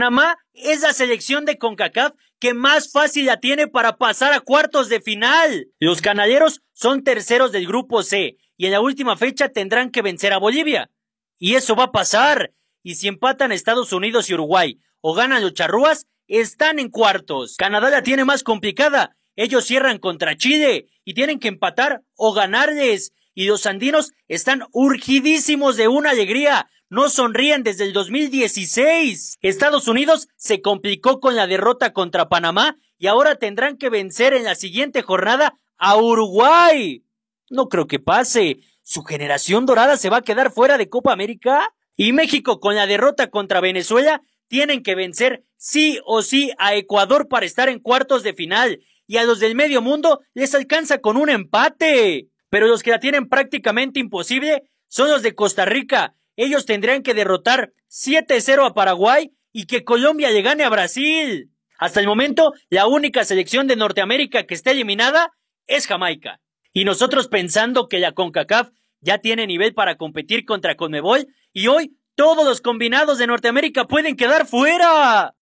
Panamá es la selección de CONCACAF que más fácil la tiene para pasar a cuartos de final. Los ganaderos son terceros del grupo C y en la última fecha tendrán que vencer a Bolivia. Y eso va a pasar. Y si empatan Estados Unidos y Uruguay o ganan los charrúas, están en cuartos. Canadá la tiene más complicada. Ellos cierran contra Chile y tienen que empatar o ganarles. Y los andinos están urgidísimos de una alegría no sonríen desde el 2016. Estados Unidos se complicó con la derrota contra Panamá y ahora tendrán que vencer en la siguiente jornada a Uruguay. No creo que pase. ¿Su generación dorada se va a quedar fuera de Copa América? Y México con la derrota contra Venezuela tienen que vencer sí o sí a Ecuador para estar en cuartos de final y a los del medio mundo les alcanza con un empate. Pero los que la tienen prácticamente imposible son los de Costa Rica, ellos tendrían que derrotar 7-0 a Paraguay y que Colombia le gane a Brasil. Hasta el momento, la única selección de Norteamérica que está eliminada es Jamaica. Y nosotros pensando que la CONCACAF ya tiene nivel para competir contra CONMEBOL y hoy todos los combinados de Norteamérica pueden quedar fuera.